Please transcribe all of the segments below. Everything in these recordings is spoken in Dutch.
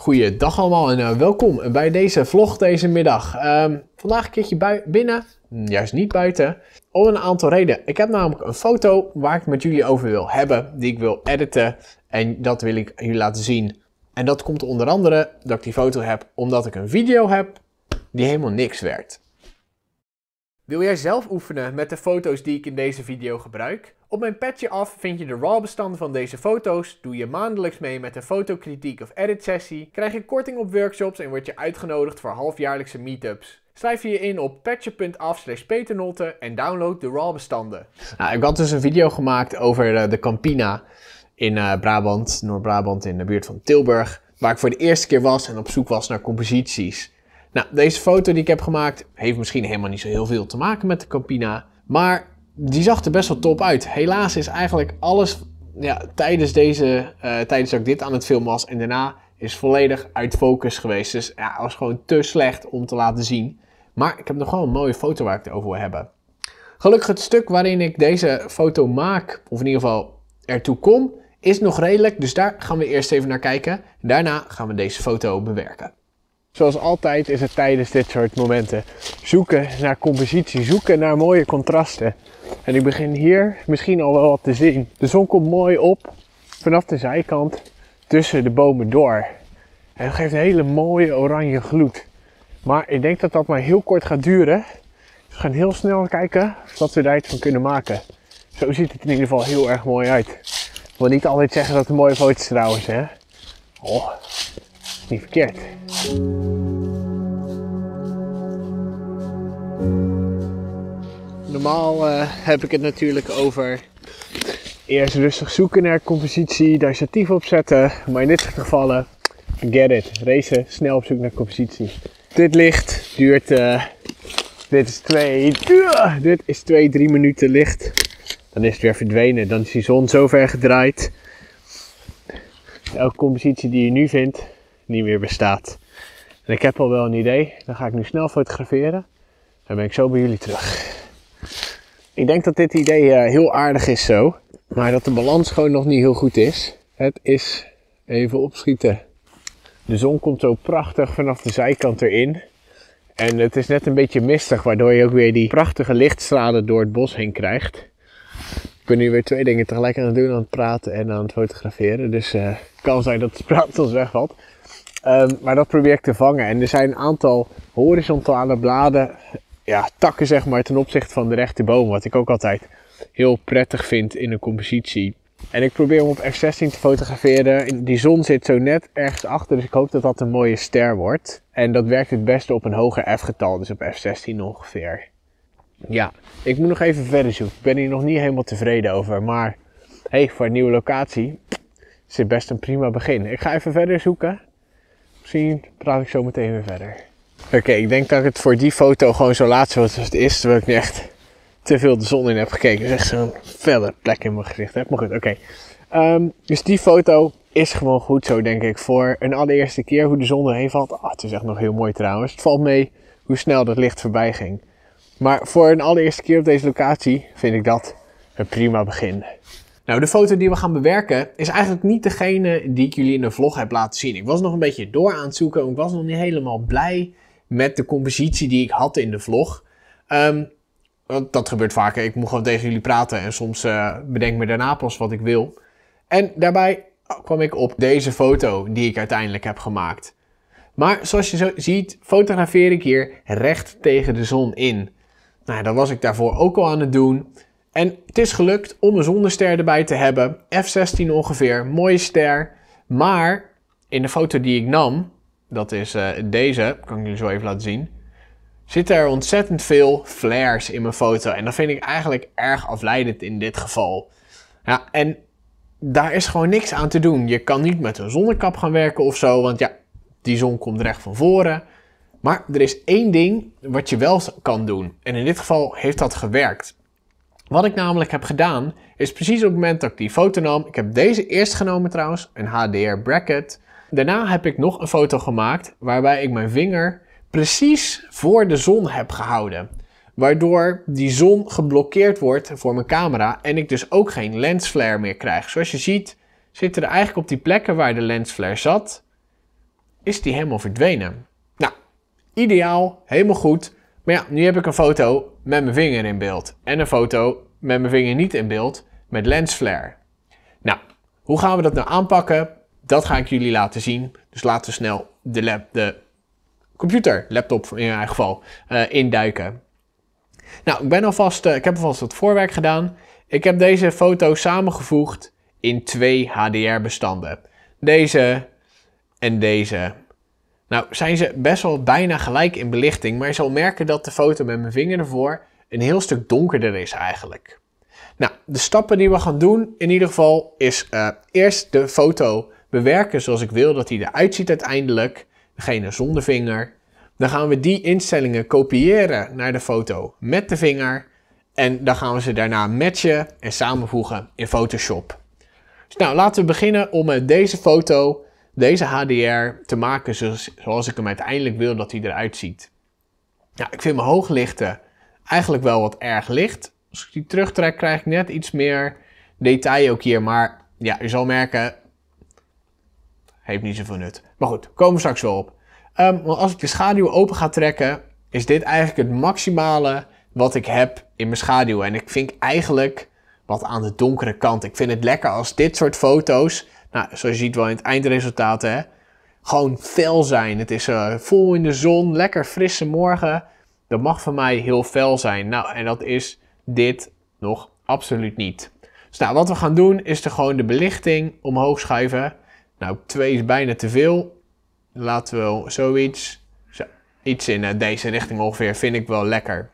Goeiedag allemaal en eh, welkom bij deze vlog deze middag. Ehm, vandaag een keertje binnen, mm, juist niet buiten, om een aantal redenen. Ik heb namelijk een foto waar ik met jullie over wil hebben, die ik wil editen en dat wil ik jullie laten zien. En dat komt onder andere dat ik die foto heb omdat ik een video heb die helemaal niks werkt. Wil jij zelf oefenen met de foto's die ik in deze video gebruik? Op mijn patje af vind je de RAW-bestanden van deze foto's, doe je maandelijks mee met een fotokritiek of edit sessie, krijg je korting op workshops en word je uitgenodigd voor halfjaarlijkse meetups. Schrijf je je in op patje.af slash peternotte en download de RAW-bestanden. Nou, ik had dus een video gemaakt over eh, de Campina in eh, Brabant, Noord-Brabant in de buurt van Tilburg, waar ik voor de eerste keer was en op zoek was naar composities. Nou, deze foto die ik heb gemaakt heeft misschien helemaal niet zo heel veel te maken met de Campina. Maar die zag er best wel top uit. Helaas is eigenlijk alles ja, tijdens, deze, eh, tijdens dat ik dit aan het filmen was en daarna is volledig uit focus geweest. Dus ja, was gewoon te slecht om te laten zien. Maar ik heb nog wel een mooie foto waar ik het over wil hebben. Gelukkig het stuk waarin ik deze foto maak, of in ieder geval ertoe kom, is nog redelijk. Dus daar gaan we eerst even naar kijken. Daarna gaan we deze foto bewerken. Zoals altijd is het tijdens dit soort momenten zoeken naar compositie, zoeken naar mooie contrasten. En ik begin hier misschien al wel wat te zien. De zon komt mooi op vanaf de zijkant tussen de bomen door. En het geeft een hele mooie oranje gloed. Maar ik denk dat dat maar heel kort gaat duren. Dus we gaan heel snel kijken of dat we daar iets van kunnen maken. Zo ziet het in ieder geval heel erg mooi uit. Ik wil niet altijd zeggen dat het mooie foto's trouwens, hè. Oh, niet verkeerd. Normaal eh, heb ik het natuurlijk over eerst rustig zoeken naar compositie, daar statief op zetten. Maar in dit geval, gevallen, eh, get it. Racen, eh, snel op zoek naar compositie. Dit licht duurt, dit is twee, uh, dit is twee, drie minuten licht. Dan is het weer verdwenen, dan is die zon zo ver gedraaid. Elke compositie die je nu vindt, niet meer bestaat. En ik heb al wel een idee. Dan ga ik nu snel fotograferen. En ben ik zo bij jullie terug. Ik denk dat dit idee eh, heel aardig is zo. Maar dat de balans gewoon nog niet heel goed is. Het is even opschieten. De zon komt zo prachtig vanaf de zijkant erin. En het is net een beetje mistig, waardoor je ook weer die prachtige lichtstralen door het bos heen krijgt. Ik ben nu weer twee dingen tegelijk aan het doen, aan het praten en aan het fotograferen. Dus het eh, kan zijn dat het praat ons wegvalt. Ehm, maar dat probeer ik te vangen. En er zijn een aantal horizontale bladen, ja, takken zeg maar, ten opzichte van de rechte boom. Wat ik ook altijd heel prettig vind in een compositie. En ik probeer hem op F16 te fotograferen. Die zon zit zo net ergens achter, dus ik hoop dat dat een mooie ster wordt. En dat werkt het beste op een hoger F-getal, dus op F16 ongeveer. Ja, ik moet nog even verder zoeken. Ik ben hier nog niet helemaal tevreden over, maar hey, voor een nieuwe locatie is dit best een prima begin. Ik ga even verder zoeken zien, praat ik zo meteen weer verder. Oké, ik denk dat ik het voor die foto gewoon zo laat zoals het is. Terwijl ik nu echt te veel de zon in heb gekeken. Dus echt zo'n felle plek in mijn gezicht heb. Maar goed, oké. Ehm, dus die foto is gewoon goed zo, denk ik. Voor een allereerste keer hoe de zon erheen valt. Ah, het is echt nog heel mooi trouwens. Het valt mee hoe snel dat licht voorbij ging. Maar voor een allereerste keer op deze locatie vind ik dat een prima begin. Nou, de foto die we gaan bewerken is eigenlijk niet degene die ik jullie in de vlog heb laten zien. Ik was nog een beetje door aan het zoeken. Ik was nog niet helemaal blij met de compositie die ik had in de vlog. Ehm, dat gebeurt vaker. Ik moet gewoon tegen jullie praten en soms uh, bedenk me daarna pas wat ik wil. En daarbij kwam ik op deze foto die ik uiteindelijk heb gemaakt. Maar zoals je zo ziet, fotografeer ik hier recht tegen de zon in. Nou, dat was ik daarvoor ook al aan het doen. En het is gelukt om een zonnester erbij te hebben. F16 ongeveer, mooie ster. Maar in de foto die ik nam, dat is uh, deze, kan ik jullie zo even laten zien. Zitten er ontzettend veel flares in mijn foto. En dat vind ik eigenlijk erg afleidend in dit geval. Ja, en daar is gewoon niks aan te doen. Je kan niet met een zonnekap gaan werken of zo, want ja, die zon komt recht van voren. Maar er is één ding wat je wel kan doen. En in dit geval heeft dat gewerkt. Wat ik namelijk heb gedaan, is precies op het moment dat ik die foto nam. Ik heb deze eerst genomen trouwens, een HDR bracket. Daarna heb ik nog een foto gemaakt waarbij ik mijn vinger precies voor de zon heb gehouden. Waardoor die zon geblokkeerd wordt voor mijn camera en ik dus ook geen lensflare meer krijg. Zoals je ziet zitten er eigenlijk op die plekken waar de lensflare zat, is die helemaal verdwenen. Nou, ideaal, helemaal goed. Maar ja, nu heb ik een foto met mijn vinger in beeld. En een foto met mijn vinger niet in beeld, met lensflare. Nou, hoe gaan we dat nou aanpakken? Dat ga ik jullie laten zien. Dus laten we snel de, de computer, laptop in mijn geval, eh, induiken. Nou, ik, ben alvast, eh, ik heb alvast wat voorwerk gedaan. Ik heb deze foto samengevoegd in twee HDR-bestanden. Deze en deze. Nou zijn ze best wel bijna gelijk in belichting, maar je zal merken dat de foto met mijn vinger ervoor een heel stuk donkerder is eigenlijk. Nou, de stappen die we gaan doen in ieder geval is eh, eerst de foto bewerken zoals ik wil dat hij eruit ziet uiteindelijk. Degene zonder vinger. Dan gaan we die instellingen kopiëren naar de foto met de vinger. En dan gaan we ze daarna matchen en samenvoegen in Photoshop. Dus nou, laten we beginnen om eh, deze foto deze HDR te maken zoals ik hem uiteindelijk wil dat hij eruit ziet. ik vind mijn hooglichten eigenlijk wel wat erg licht. Als ik die terugtrek krijg ik net iets meer detail ook hier. Maar ja, je zal merken, heeft niet zoveel nut. Maar goed, komen we straks wel op. Ehm, want als ik de schaduw open ga trekken, is dit eigenlijk het maximale wat ik heb in mijn schaduw. En ik vind eigenlijk wat aan de donkere kant. Ik vind het lekker als dit soort foto's nou, zoals je ziet wel in het eindresultaat, hè. Gewoon fel zijn. Het is eh, vol in de zon, lekker frisse morgen. Dat mag van mij heel fel zijn. Nou, en dat is dit nog absoluut niet. Dus nou, wat we gaan doen is er gewoon de belichting omhoog schuiven. Nou, 2 is bijna te veel. Laten we zoiets. Zo, iets in eh, deze richting ongeveer vind ik wel lekker.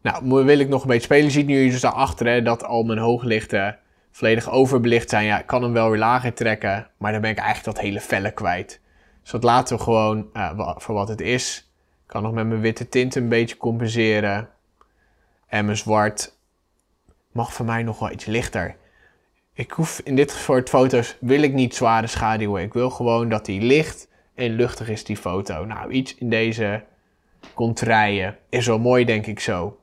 Nou, wil ik nog een beetje spelen. Je ziet nu dus daarachter hè, dat al mijn hooglichten volledig overbelicht zijn. Ja, ik kan hem wel weer lager trekken, maar dan ben ik eigenlijk dat hele felle kwijt. Dus dat laten we gewoon eh, voor wat het is. Ik kan nog met mijn witte tint een beetje compenseren. En mijn zwart mag voor mij nog wel iets lichter. Ik hoef in dit soort foto's wil ik niet zware schaduwen. Ik wil gewoon dat die licht en luchtig is die foto. Nou, iets in deze rijden. is wel mooi denk ik zo.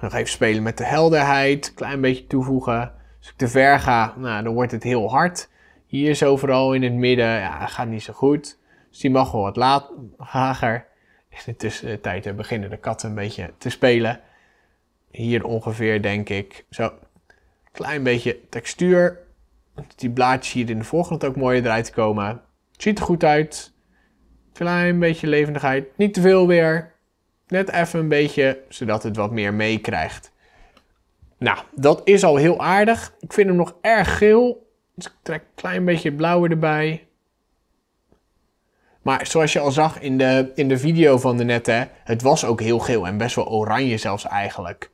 Nog even spelen met de helderheid, klein beetje toevoegen. Als ik te ver ga, nou, dan wordt het heel hard. Hier zo overal in het midden, ja, gaat niet zo goed. Dus die mag wel wat lager. In de tussentijd eh, beginnen de katten een beetje te spelen. Hier ongeveer, denk ik, zo. Klein beetje textuur. Die blaadjes hier in de voorgrond ook mooi eruit komen. ziet er goed uit. Klein beetje levendigheid. Niet te veel weer. Net even een beetje, zodat het wat meer meekrijgt. Nou, dat is al heel aardig. Ik vind hem nog erg geel. Dus ik trek een klein beetje blauwe erbij. Maar zoals je al zag in de, in de video van de nette, het was ook heel geel en best wel oranje zelfs eigenlijk.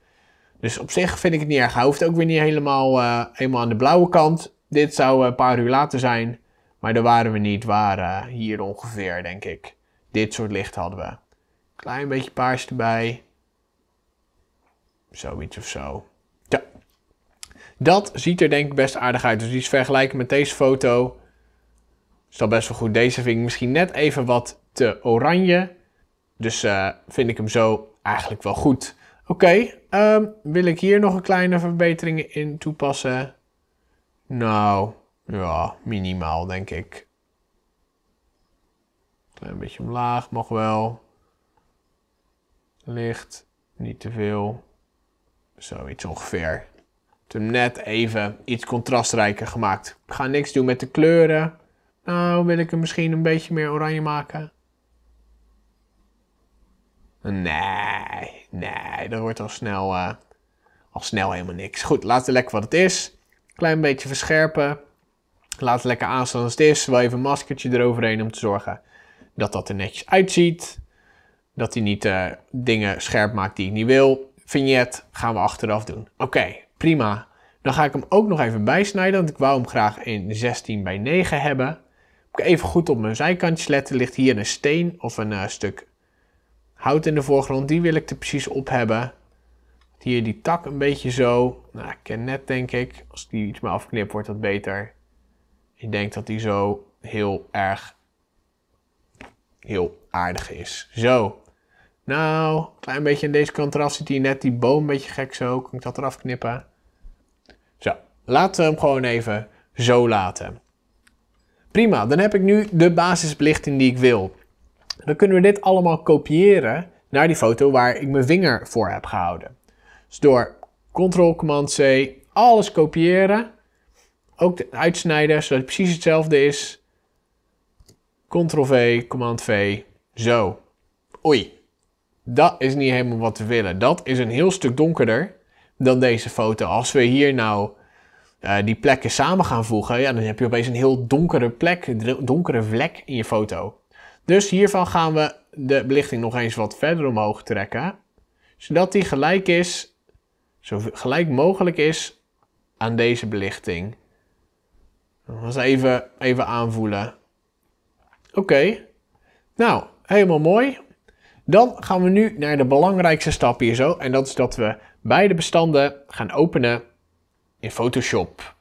Dus op zich vind ik het niet erg. Hij hoeft ook weer niet helemaal, uh, helemaal aan de blauwe kant. Dit zou eh, een paar uur later zijn. Maar daar waren we niet. waren eh, hier ongeveer, denk ik. Dit soort licht hadden we. Klein beetje paars erbij. Zoiets of zo. Ja. Dat ziet er denk ik best aardig uit. Dus die is vergelijken met deze foto. Is dat best wel goed. Deze vind ik misschien net even wat te oranje. Dus eh, vind ik hem zo eigenlijk wel goed. Oké, ehm, wil ik hier nog een kleine verbeteringen in toepassen? Nou, ja, minimaal denk ik. Klein beetje omlaag mag wel licht, niet te veel. Zoiets ongeveer. hem net even iets contrastrijker gemaakt. Ik ga niks doen met de kleuren. Nou, wil ik hem misschien een beetje meer oranje maken. Nee, nee, dat wordt al snel, eh, al snel helemaal niks. Goed, laten we lekker wat het is. Klein beetje verscherpen. Laat het lekker aanstaan als het is. Wel even een maskertje eroverheen om te zorgen dat dat er netjes uitziet. Dat hij niet eh, dingen scherp maakt die ik niet wil. Vignet gaan we achteraf doen. Oké, prima. Dan ga ik hem ook nog even bijsnijden, want ik wou hem graag in 16 bij 9 hebben. even goed op mijn zijkantjes letten. Ligt hier een steen of een eh, stuk hout in de voorgrond. Die wil ik er precies op hebben. Hier die tak een beetje zo. Nou, ik ken net denk ik. Als ik die iets meer afknip, wordt dat beter. Ik denk dat die zo heel erg, heel aardig is. Zo. Nou, klein beetje in deze kant eraf zit hier net die boom een beetje gek zo. Kan ik dat eraf knippen? Zo, laten we hem gewoon even zo laten. Prima, dan heb ik nu de basisbelichting die ik wil. Dan kunnen we dit allemaal kopiëren naar die foto waar ik mijn vinger voor heb gehouden. Dus door Ctrl-Command-C alles kopiëren. Ook uitsnijden, zodat het precies hetzelfde is. Ctrl-V, Command-V, zo. Oei, dat is niet helemaal wat we willen. Dat is een heel stuk donkerder dan deze foto. Als we hier nou eh, die plekken samen gaan voegen, ja, dan heb je opeens een heel donkere plek, donkere vlek in je foto. Dus hiervan gaan we de belichting nog eens wat verder omhoog trekken. Zodat die gelijk is, zo gelijk mogelijk is aan deze belichting. Dat even, even aanvoelen. Oké. Nou, helemaal mooi. Dan gaan we nu naar de belangrijkste stap hier zo. En dat is dat we beide bestanden gaan openen in Photoshop.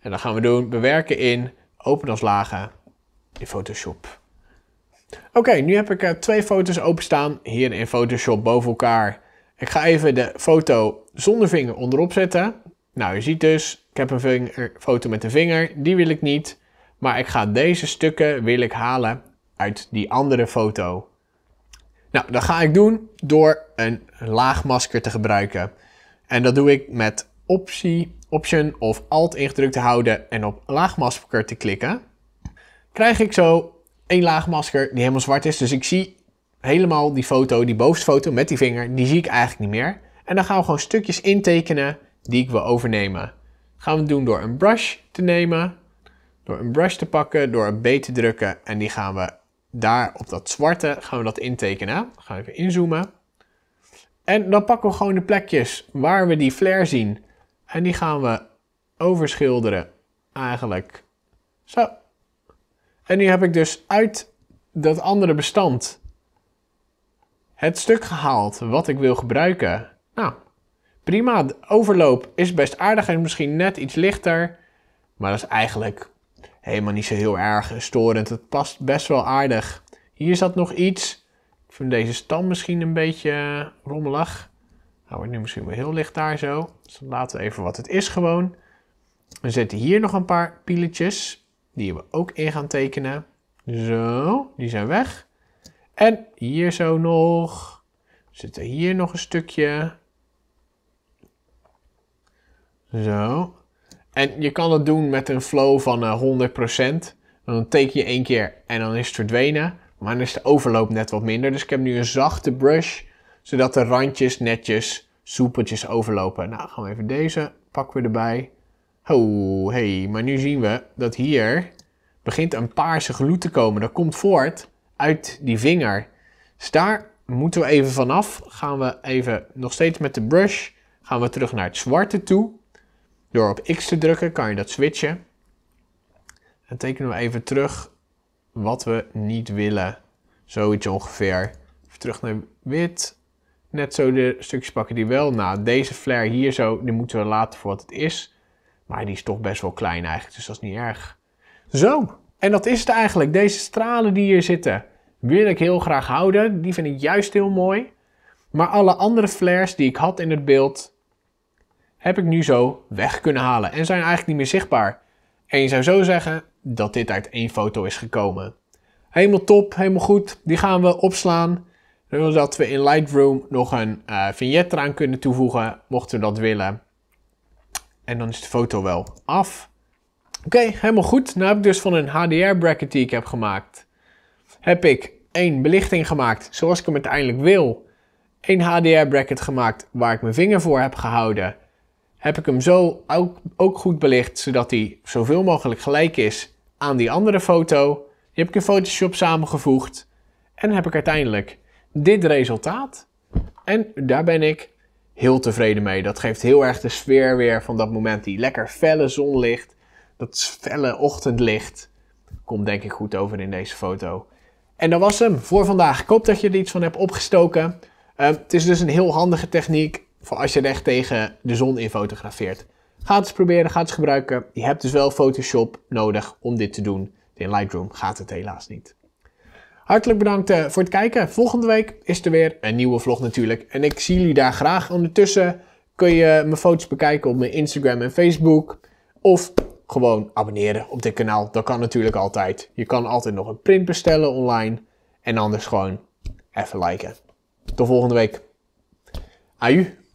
En dat gaan we doen. Bewerken in open als lagen in Photoshop. Oké, nu heb ik eh, twee foto's openstaan hier in Photoshop boven elkaar. Ik ga even de foto zonder vinger onderop zetten. Nou, je ziet dus, ik heb een foto met een vinger, die wil ik niet. Maar ik ga deze stukken wil ik halen uit die andere foto. Nou, dat ga ik doen door een laag masker te gebruiken. En dat doe ik met optie, option of alt ingedrukt te houden en op laag masker te klikken. Krijg ik zo een laag masker die helemaal zwart is. Dus ik zie helemaal die foto, die bovenste foto met die vinger, die zie ik eigenlijk niet meer. En dan gaan we gewoon stukjes intekenen die ik wil overnemen. gaan we doen door een brush te nemen, door een brush te pakken, door een B te drukken en die gaan we daar op dat zwarte gaan we dat intekenen. Ga gaan even inzoomen. En dan pakken we gewoon de plekjes waar we die flare zien. En die gaan we overschilderen eigenlijk. Zo. En nu heb ik dus uit dat andere bestand het stuk gehaald wat ik wil gebruiken. Nou, prima. De overloop is best aardig en misschien net iets lichter. Maar dat is eigenlijk helemaal niet zo heel erg storend. Het past best wel aardig. Hier zat nog iets. Ik vind deze stam misschien een beetje eh, rommelig. Nou, wordt nu misschien wel heel licht daar zo. Dus laten we even wat het is gewoon. We zetten hier nog een paar pilletjes Die we ook in gaan tekenen. Zo, die zijn weg. En hier zo nog. We zetten hier nog een stukje. Zo, en je kan dat doen met een flow van 100%. Eh, dan teken je één keer en dan is het verdwenen. Maar dan is de overloop net wat minder. Dus ik heb nu een zachte brush, zodat de randjes netjes, soepeltjes overlopen. Nou, gaan we even deze pakken we erbij. Oh, hey, maar nu zien we dat hier begint een paarse gloed te komen. Dat komt voort uit die vinger. Dus daar moeten we even vanaf. Gaan we even nog steeds met de brush, gaan we terug naar het zwarte toe. Door op X te drukken kan je dat switchen. En tekenen we even terug wat we niet willen. Zoiets ongeveer. Even terug naar wit. Net zo de stukjes pakken die wel. Nou, deze flare hier zo, die moeten we laten voor wat het is. Maar die is toch best wel klein eigenlijk, dus dat is niet erg. Zo, en dat is het eigenlijk. Deze stralen die hier zitten, wil ik heel graag houden. Die vind ik juist heel mooi. Maar alle andere flares die ik had in het beeld, heb ik nu zo weg kunnen halen en zijn eigenlijk niet meer zichtbaar. En je zou zo zeggen dat dit uit één foto is gekomen. Helemaal top, helemaal goed. Die gaan we opslaan. Zodat we in Lightroom nog een uh, eh, vignet eraan kunnen toevoegen, mochten we dat willen. En dan is de foto wel af. Oké, helemaal goed. Nu heb ik dus van een HDR bracket die ik heb gemaakt, heb ik één belichting gemaakt zoals ik hem uiteindelijk wil. Een HDR bracket gemaakt waar ik mijn vinger voor heb gehouden heb ik hem zo ook, ook goed belicht, zodat hij zoveel mogelijk gelijk is aan die andere foto. Die heb ik in Photoshop samengevoegd en heb ik uiteindelijk dit resultaat. En daar ben ik heel tevreden mee. Dat geeft heel erg de sfeer weer van dat moment. Die lekker felle zonlicht, dat felle ochtendlicht, komt denk ik goed over in deze foto. En dat was hem voor vandaag. Ik hoop dat je er iets van hebt opgestoken. Ehm, het is dus een heel handige techniek voor als je recht tegen de zon in fotografeert. Ga het eens proberen, ga het eens gebruiken. Je hebt dus wel Photoshop nodig om dit te doen. In Lightroom gaat het helaas niet. Hartelijk bedankt eh, voor het kijken. Volgende week is er weer een nieuwe vlog natuurlijk. En ik zie jullie daar graag. Ondertussen kun je mijn foto's bekijken op mijn Instagram en Facebook. Of gewoon abonneren op dit kanaal. Dat kan natuurlijk altijd. Je kan altijd nog een print bestellen online. En anders gewoon even liken. Tot volgende week. Aju.